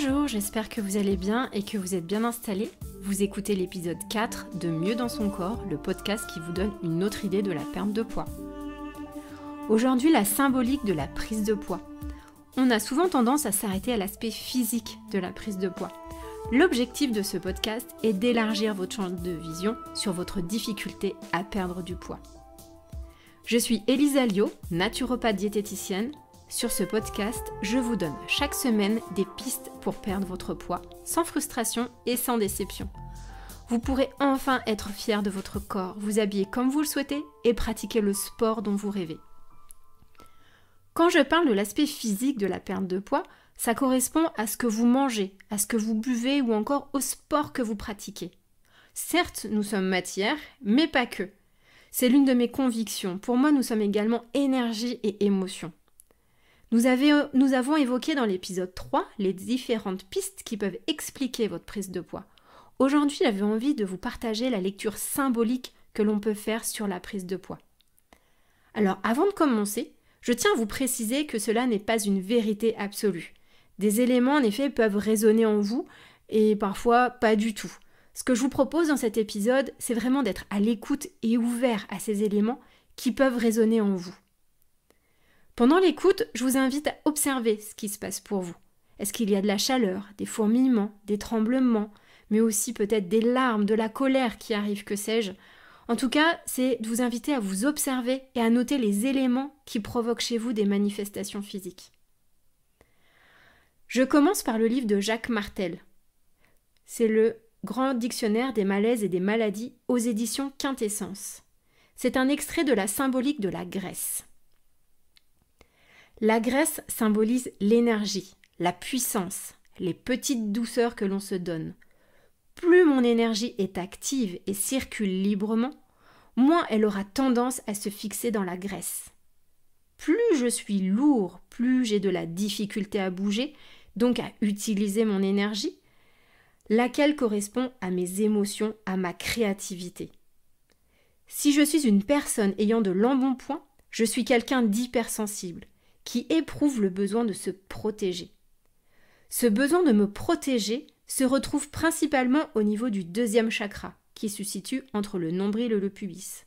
Bonjour, j'espère que vous allez bien et que vous êtes bien installé. Vous écoutez l'épisode 4 de Mieux dans son corps, le podcast qui vous donne une autre idée de la perte de poids. Aujourd'hui, la symbolique de la prise de poids. On a souvent tendance à s'arrêter à l'aspect physique de la prise de poids. L'objectif de ce podcast est d'élargir votre champ de vision sur votre difficulté à perdre du poids. Je suis Elisa Lio, naturopathe diététicienne, sur ce podcast, je vous donne chaque semaine des pistes pour perdre votre poids, sans frustration et sans déception. Vous pourrez enfin être fier de votre corps, vous habiller comme vous le souhaitez et pratiquer le sport dont vous rêvez. Quand je parle de l'aspect physique de la perte de poids, ça correspond à ce que vous mangez, à ce que vous buvez ou encore au sport que vous pratiquez. Certes, nous sommes matière, mais pas que. C'est l'une de mes convictions. Pour moi, nous sommes également énergie et émotion. Euh, nous, avons évoqué dans l'épisode 3 les différentes pistes qui peuvent expliquer votre prise de poids. Aujourd'hui, j'avais envie de vous partager la lecture symbolique que l'on peut faire sur la prise de poids. Alors, avant de commencer, je tiens à vous préciser que cela n'est pas une vérité absolue. Des éléments, en effet, peuvent résonner en vous et parfois pas du tout. Ce que je vous propose dans cet épisode, c'est vraiment d'être à l'écoute et ouvert à ces éléments qui peuvent résonner en vous. Pendant l'écoute, je vous invite à observer ce qui se passe pour vous. Est-ce qu'il y a de la chaleur, des fourmillements, des tremblements, mais aussi peut-être des larmes, de la colère qui arrive, que sais-je En tout cas, c'est de vous inviter à vous observer et à noter les éléments qui provoquent chez vous des manifestations physiques. Je commence par le livre de Jacques Martel. C'est le Grand Dictionnaire des malaises et des maladies aux éditions Quintessence. C'est un extrait de la symbolique de la Grèce. La graisse symbolise l'énergie, la puissance, les petites douceurs que l'on se donne. Plus mon énergie est active et circule librement, moins elle aura tendance à se fixer dans la graisse. Plus je suis lourd, plus j'ai de la difficulté à bouger, donc à utiliser mon énergie, laquelle correspond à mes émotions, à ma créativité. Si je suis une personne ayant de l'embonpoint, je suis quelqu'un d'hypersensible qui éprouve le besoin de se protéger. Ce besoin de me protéger se retrouve principalement au niveau du deuxième chakra, qui se situe entre le nombril et le pubis,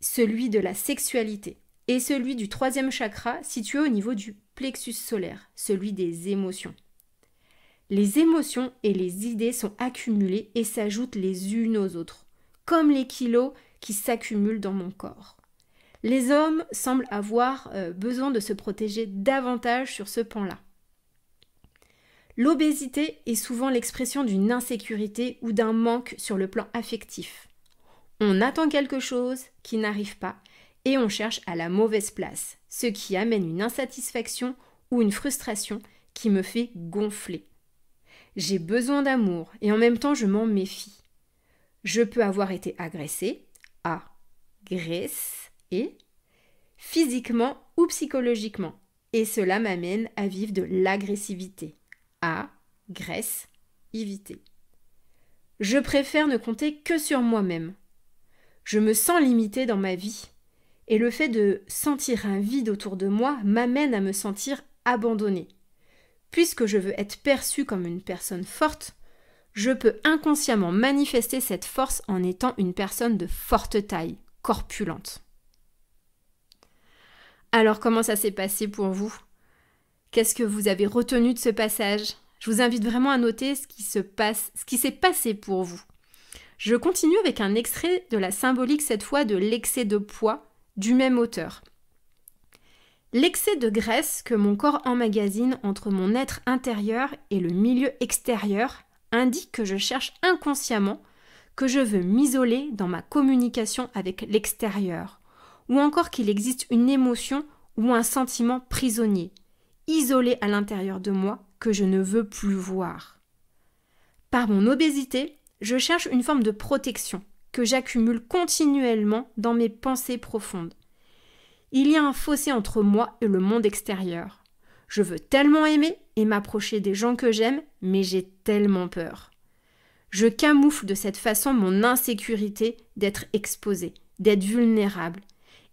celui de la sexualité, et celui du troisième chakra situé au niveau du plexus solaire, celui des émotions. Les émotions et les idées sont accumulées et s'ajoutent les unes aux autres, comme les kilos qui s'accumulent dans mon corps. Les hommes semblent avoir euh, besoin de se protéger davantage sur ce plan là L'obésité est souvent l'expression d'une insécurité ou d'un manque sur le plan affectif. On attend quelque chose qui n'arrive pas et on cherche à la mauvaise place, ce qui amène une insatisfaction ou une frustration qui me fait gonfler. J'ai besoin d'amour et en même temps je m'en méfie. Je peux avoir été agressé, agresse, physiquement ou psychologiquement. Et cela m'amène à vivre de l'agressivité. À graisse, éviter. Je préfère ne compter que sur moi-même. Je me sens limitée dans ma vie. Et le fait de sentir un vide autour de moi m'amène à me sentir abandonnée. Puisque je veux être perçue comme une personne forte, je peux inconsciemment manifester cette force en étant une personne de forte taille, corpulente. Alors comment ça s'est passé pour vous Qu'est-ce que vous avez retenu de ce passage Je vous invite vraiment à noter ce qui se passe, ce qui s'est passé pour vous. Je continue avec un extrait de la symbolique cette fois de l'excès de poids du même auteur. L'excès de graisse que mon corps emmagasine entre mon être intérieur et le milieu extérieur indique que je cherche inconsciemment que je veux m'isoler dans ma communication avec l'extérieur, ou encore qu'il existe une émotion ou un sentiment prisonnier, isolé à l'intérieur de moi que je ne veux plus voir. Par mon obésité, je cherche une forme de protection que j'accumule continuellement dans mes pensées profondes. Il y a un fossé entre moi et le monde extérieur. Je veux tellement aimer et m'approcher des gens que j'aime, mais j'ai tellement peur. Je camoufle de cette façon mon insécurité d'être exposé, d'être vulnérable,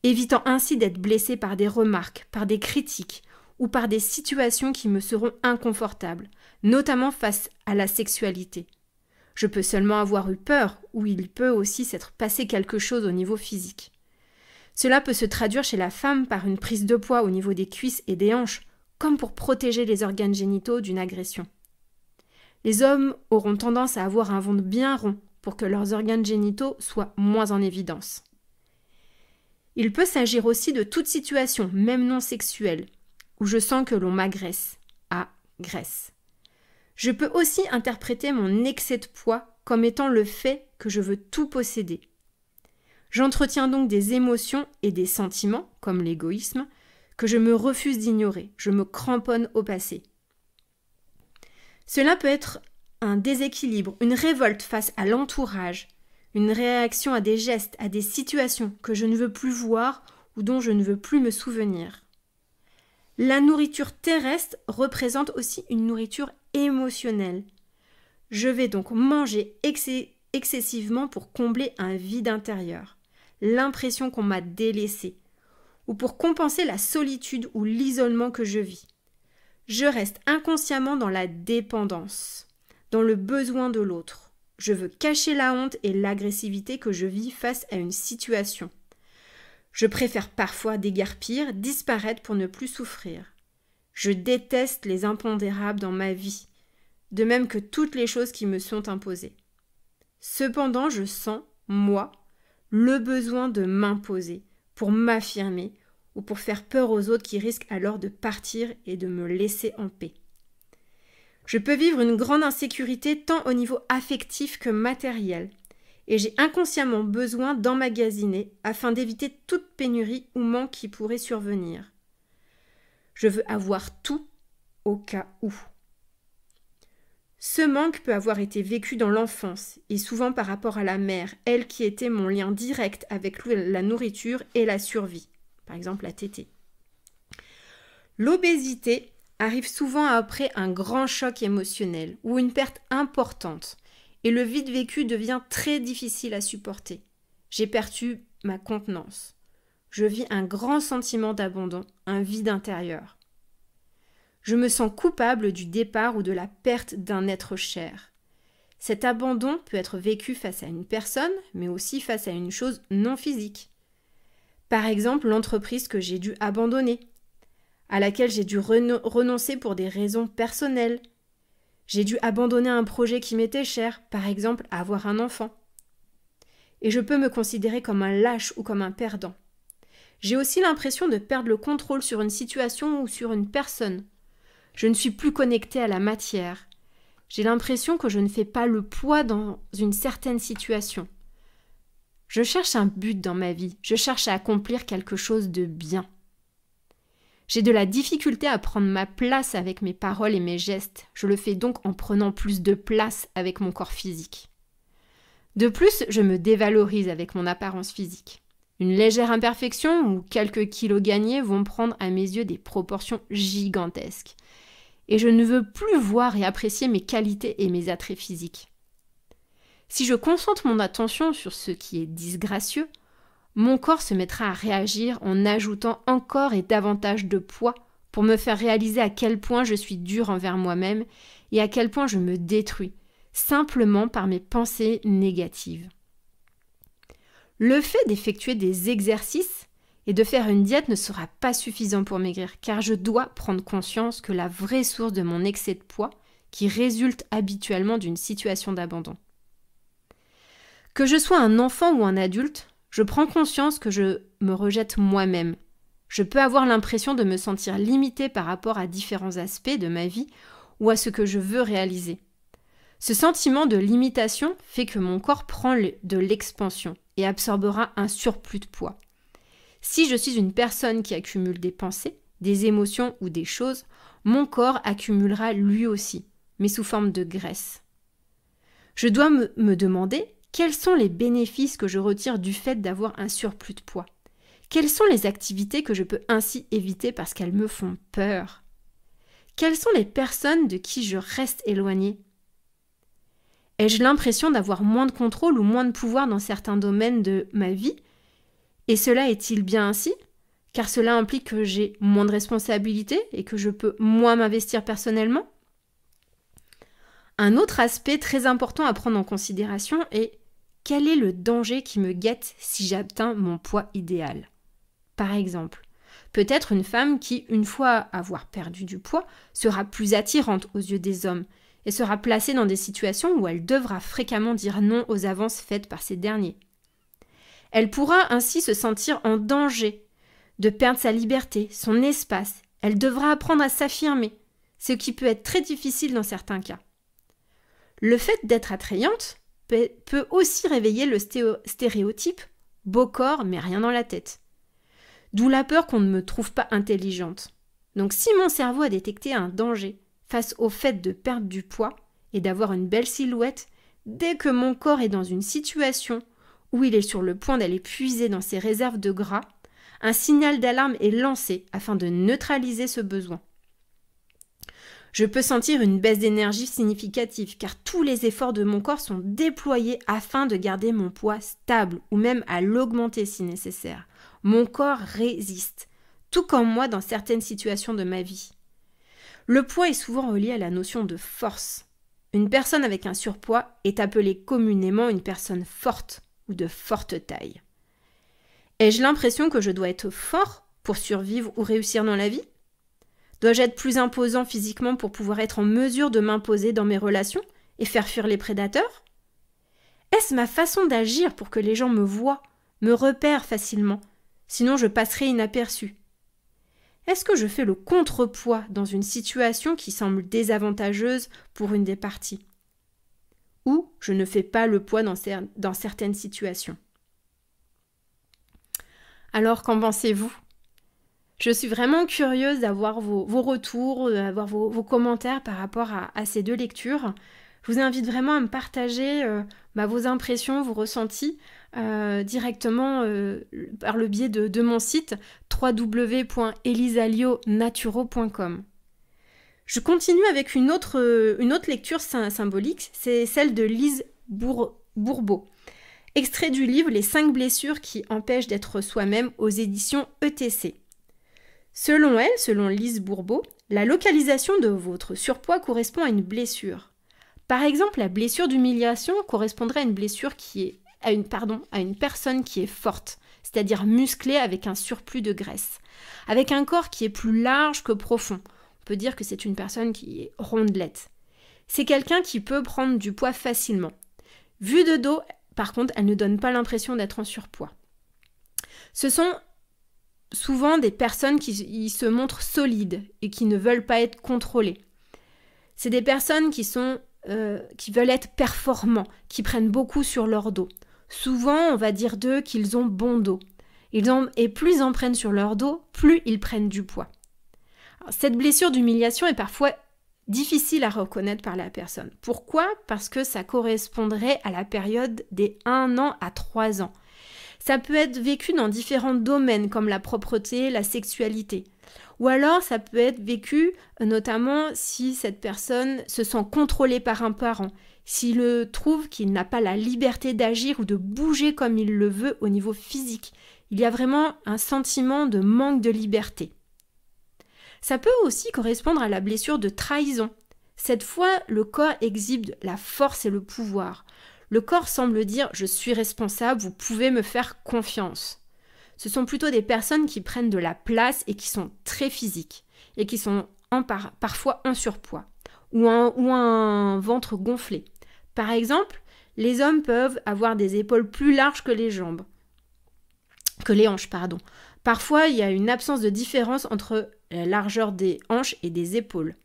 évitant ainsi d'être blessé par des remarques, par des critiques ou par des situations qui me seront inconfortables, notamment face à la sexualité. Je peux seulement avoir eu peur ou il peut aussi s'être passé quelque chose au niveau physique. Cela peut se traduire chez la femme par une prise de poids au niveau des cuisses et des hanches, comme pour protéger les organes génitaux d'une agression. Les hommes auront tendance à avoir un ventre bien rond pour que leurs organes génitaux soient moins en évidence. Il peut s'agir aussi de toute situation, même non sexuelle, où je sens que l'on m'agresse, agresse. Je peux aussi interpréter mon excès de poids comme étant le fait que je veux tout posséder. J'entretiens donc des émotions et des sentiments, comme l'égoïsme, que je me refuse d'ignorer, je me cramponne au passé. Cela peut être un déséquilibre, une révolte face à l'entourage, une réaction à des gestes, à des situations que je ne veux plus voir ou dont je ne veux plus me souvenir. La nourriture terrestre représente aussi une nourriture émotionnelle. Je vais donc manger excessivement pour combler un vide intérieur, l'impression qu'on m'a délaissé, ou pour compenser la solitude ou l'isolement que je vis. Je reste inconsciemment dans la dépendance, dans le besoin de l'autre. Je veux cacher la honte et l'agressivité que je vis face à une situation. Je préfère parfois dégarpir, disparaître pour ne plus souffrir. Je déteste les impondérables dans ma vie, de même que toutes les choses qui me sont imposées. Cependant, je sens, moi, le besoin de m'imposer, pour m'affirmer, ou pour faire peur aux autres qui risquent alors de partir et de me laisser en paix. Je peux vivre une grande insécurité tant au niveau affectif que matériel, et j'ai inconsciemment besoin d'emmagasiner afin d'éviter toute pénurie ou manque qui pourrait survenir. Je veux avoir tout au cas où. Ce manque peut avoir été vécu dans l'enfance, et souvent par rapport à la mère, elle qui était mon lien direct avec la nourriture et la survie, par exemple la tétée. L'obésité arrive souvent après un grand choc émotionnel ou une perte importante, et le vide vécu devient très difficile à supporter. J'ai perdu ma contenance. Je vis un grand sentiment d'abandon, un vide intérieur. Je me sens coupable du départ ou de la perte d'un être cher. Cet abandon peut être vécu face à une personne, mais aussi face à une chose non physique. Par exemple, l'entreprise que j'ai dû abandonner, à laquelle j'ai dû renoncer pour des raisons personnelles. J'ai dû abandonner un projet qui m'était cher, par exemple avoir un enfant. Et je peux me considérer comme un lâche ou comme un perdant. J'ai aussi l'impression de perdre le contrôle sur une situation ou sur une personne. Je ne suis plus connectée à la matière. J'ai l'impression que je ne fais pas le poids dans une certaine situation. Je cherche un but dans ma vie, je cherche à accomplir quelque chose de bien. J'ai de la difficulté à prendre ma place avec mes paroles et mes gestes. Je le fais donc en prenant plus de place avec mon corps physique. De plus, je me dévalorise avec mon apparence physique. Une légère imperfection ou quelques kilos gagnés vont prendre à mes yeux des proportions gigantesques. Et je ne veux plus voir et apprécier mes qualités et mes attraits physiques. Si je concentre mon attention sur ce qui est disgracieux, mon corps se mettra à réagir en ajoutant encore et davantage de poids pour me faire réaliser à quel point je suis dure envers moi-même et à quel point je me détruis, simplement par mes pensées négatives. Le fait d'effectuer des exercices et de faire une diète ne sera pas suffisant pour maigrir, car je dois prendre conscience que la vraie source de mon excès de poids, qui résulte habituellement d'une situation d'abandon. Que je sois un enfant ou un adulte, je prends conscience que je me rejette moi-même. Je peux avoir l'impression de me sentir limitée par rapport à différents aspects de ma vie ou à ce que je veux réaliser. Ce sentiment de limitation fait que mon corps prend de l'expansion et absorbera un surplus de poids. Si je suis une personne qui accumule des pensées, des émotions ou des choses, mon corps accumulera lui aussi, mais sous forme de graisse. Je dois me, me demander quels sont les bénéfices que je retire du fait d'avoir un surplus de poids Quelles sont les activités que je peux ainsi éviter parce qu'elles me font peur Quelles sont les personnes de qui je reste éloignée Ai-je l'impression d'avoir moins de contrôle ou moins de pouvoir dans certains domaines de ma vie Et cela est-il bien ainsi Car cela implique que j'ai moins de responsabilités et que je peux moins m'investir personnellement un autre aspect très important à prendre en considération est quel est le danger qui me guette si j'atteins mon poids idéal Par exemple, peut-être une femme qui, une fois avoir perdu du poids, sera plus attirante aux yeux des hommes et sera placée dans des situations où elle devra fréquemment dire non aux avances faites par ces derniers. Elle pourra ainsi se sentir en danger de perdre sa liberté, son espace. Elle devra apprendre à s'affirmer, ce qui peut être très difficile dans certains cas. Le fait d'être attrayante, peut aussi réveiller le stéréotype beau corps mais rien dans la tête. D'où la peur qu'on ne me trouve pas intelligente. Donc si mon cerveau a détecté un danger face au fait de perdre du poids et d'avoir une belle silhouette, dès que mon corps est dans une situation où il est sur le point d'aller puiser dans ses réserves de gras, un signal d'alarme est lancé afin de neutraliser ce besoin. Je peux sentir une baisse d'énergie significative car tous les efforts de mon corps sont déployés afin de garder mon poids stable ou même à l'augmenter si nécessaire. Mon corps résiste, tout comme moi dans certaines situations de ma vie. Le poids est souvent relié à la notion de force. Une personne avec un surpoids est appelée communément une personne forte ou de forte taille. Ai-je l'impression que je dois être fort pour survivre ou réussir dans la vie Dois-je être plus imposant physiquement pour pouvoir être en mesure de m'imposer dans mes relations et faire fuir les prédateurs Est-ce ma façon d'agir pour que les gens me voient, me repèrent facilement, sinon je passerai inaperçu Est-ce que je fais le contrepoids dans une situation qui semble désavantageuse pour une des parties Ou je ne fais pas le poids dans, dans certaines situations Alors qu'en pensez-vous je suis vraiment curieuse d'avoir vos, retours, euh, d'avoir vos, commentaires par rapport à, ces deux lectures. Je vous invite vraiment à me partager euh, bah, vos impressions, vos ressentis euh, directement par le biais de, mon site www.elisalionaturo.com. Je continue avec une autre, lecture symbolique, c'est celle de Lise Bourbeau. Extrait du livre Les cinq blessures qui empêchent d'être soi-même aux éditions ETC. Selon elle, selon Lise Bourbeau, la localisation de votre surpoids correspond à une blessure. Par exemple, la blessure d'humiliation correspondrait à une blessure qui est à une, pardon, à une personne qui est forte, c'est-à-dire musclée avec un surplus de graisse, avec un corps qui est plus large que profond. On peut dire que c'est une personne qui est rondelette. C'est quelqu'un qui peut prendre du poids facilement. Vu de dos, par contre, elle ne donne pas l'impression d'être en surpoids. Ce sont souvent des personnes qui se montrent solides et qui ne veulent pas être contrôlées. C'est des personnes qui sont euh, qui veulent être performants, qui prennent beaucoup sur leur dos. Souvent, on va dire d'eux qu'ils ont bon dos. Ils et plus ils en prennent sur leur dos, plus ils prennent du poids. cette blessure d'humiliation est parfois difficile à reconnaître par la personne. Pourquoi Parce que ça correspondrait à la période des 1 an à 3 ans. Ça peut être vécu dans différents domaines comme la propreté, la sexualité. Ou alors ça peut être vécu euh, notamment si cette personne se sent contrôlée par un parent, s'il trouve qu'il n'a pas la liberté d'agir ou de bouger comme il le veut au niveau physique. Il y a vraiment un sentiment de manque de liberté. Ça peut aussi correspondre à la blessure de trahison. Cette fois, le corps exhibe la force et le pouvoir. Le corps semble dire je suis responsable, vous pouvez me faire confiance. Ce sont plutôt des personnes qui prennent de la place et qui sont très physiques et qui sont parfois en surpoids ou un, ou un ventre gonflé. Par exemple, les hommes peuvent avoir des épaules plus larges que les jambes, que les hanches, pardon. Parfois, il y a une absence de différence entre la largeur des hanches et des épaules.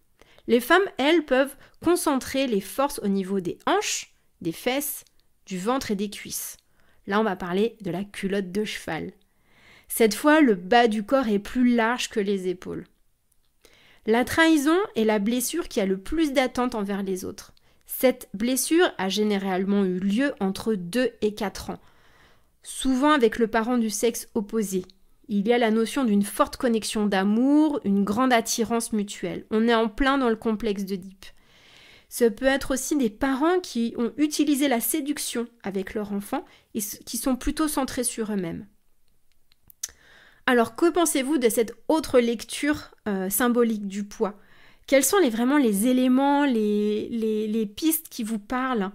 Les femmes, elles, peuvent concentrer les forces au niveau des hanches des fesses, du ventre et des cuisses. Là, on va parler de la culotte de cheval. Cette fois, le bas du corps est plus large que les épaules. La trahison est la blessure qui a le plus d'attente envers les autres. Cette blessure a généralement eu lieu entre 2 et 4 ans, souvent avec le parent du sexe opposé. Il y a la notion d'une forte connexion d'amour, une grande attirance mutuelle. On est en plein dans le complexe de ce peut être aussi des parents qui ont utilisé la séduction avec leur enfant et qui sont plutôt centrés sur eux-mêmes. Alors que pensez-vous de cette autre lecture euh, symbolique du poids Quels sont vraiment les éléments, les, pistes qui vous parlent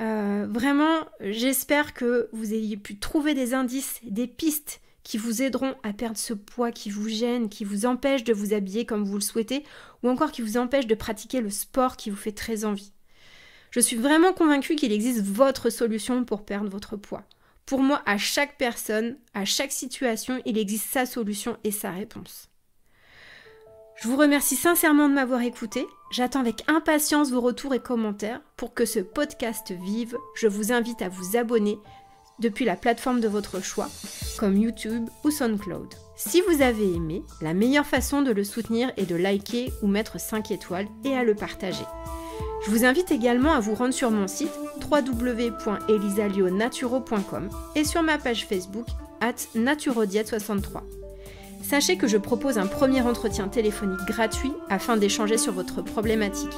euh, Vraiment, j'espère que vous ayez pu trouver des indices, des pistes qui vous aideront à perdre ce poids qui vous gêne, qui vous empêche de vous habiller comme vous le souhaitez, ou encore qui vous empêche de pratiquer le sport qui vous fait très envie. Je suis vraiment convaincue qu'il existe votre solution pour perdre votre poids. Pour moi, à chaque personne, à chaque situation, il existe sa solution et sa réponse. Je vous remercie sincèrement de m'avoir écouté. J'attends avec impatience vos retours et commentaires. Pour que ce podcast vive, je vous invite à vous abonner, depuis la plateforme de votre choix, comme YouTube ou SoundCloud. Si vous avez aimé, la meilleure façon de le soutenir est de liker ou mettre 5 étoiles et à le partager. Je vous invite également à vous rendre sur mon site www.elisalionaturo.com et sur ma page Facebook at naturodiet63. Sachez que je propose un premier entretien téléphonique gratuit afin d'échanger sur votre problématique.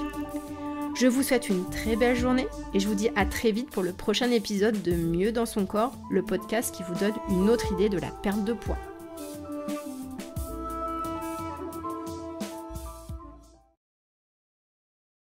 Je vous souhaite une très belle journée et je vous dis à très vite pour le prochain épisode de Mieux dans son corps, le podcast qui vous donne une autre idée de la perte de poids.